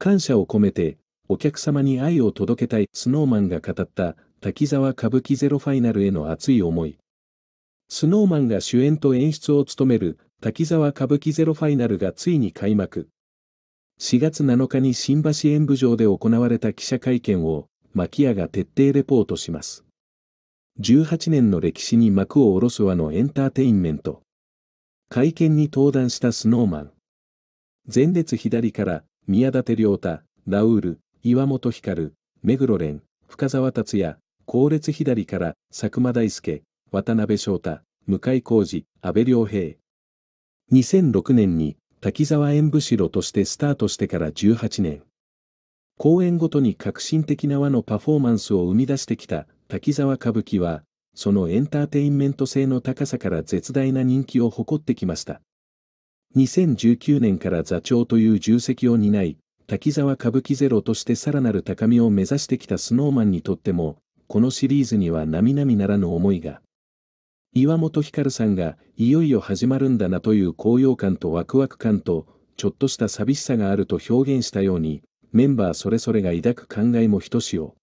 感謝を込めて、お客様に愛を届けたい snowman が語った滝沢歌舞伎ゼロファイナルへの熱い思い。スノーマンが主演と演出を務める滝沢歌舞伎ゼロファイナルがついに開幕。4月7日に新橋演舞場で行われた記者会見を、牧屋が徹底レポートします。18年の歴史に幕を下ろす輪のエンターテインメント。会見に登壇したスノーマン。前列左から宮舘良太、ラウール、岩本光、目黒蓮、深沢達也、後列左から佐久間大介、渡辺翔太、向井浩二、安倍良平。2006年に滝沢演武城としてスタートしてから18年。公演ごとに革新的な和のパフォーマンスを生み出してきた滝沢歌舞伎は、そのエンターテインメント性の高さから絶大な人気を誇ってきました。2019年から座長という重責を担い、滝沢歌舞伎ゼロとしてさらなる高みを目指してきたスノーマンにとっても、このシリーズには並々ならぬ思いが。岩本光さんが、いよいよ始まるんだなという高揚感とワクワク感と、ちょっとした寂しさがあると表現したように、メンバーそれぞれが抱く考えもひとしお。